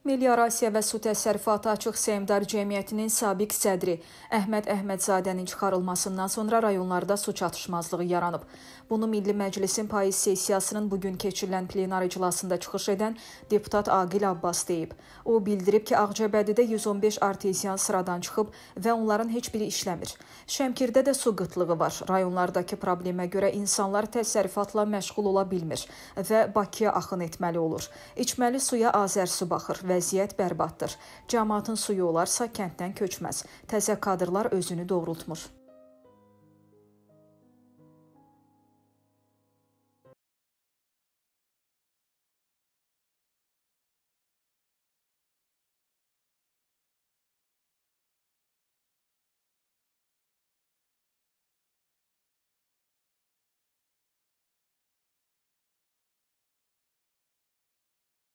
Meliorasiya və Su Təsərrüfatı Açıq Səhmdar Cəmiyyətinin sabiq sədri Əhməd Əhmədzadənin çıxarılmasından sonra rayonlarda su çatışmazlığı yaranıb. Bunu Milli Məclisin payız sessiyasının bu gün keçirilən plenar iclasında çıxış edən deputat Aqil Abbas deyib. O bildirib ki, Ağcabədidə 115 arteziyan sıradan çıxıb və onların heç biri işləmir. Şəmkirdə də su qıtlığı var. Rayonlardakı problemə görə insanlar təsərrüfatla məşğul ola bilmir və Bakıya axın etməli olur. İçməli suya Azər su baxır Vəziyyət bərbaddır. Cəmaatın suyu olarsa kənddən köçməz. Təzə kadrlar özünü doğrultmur.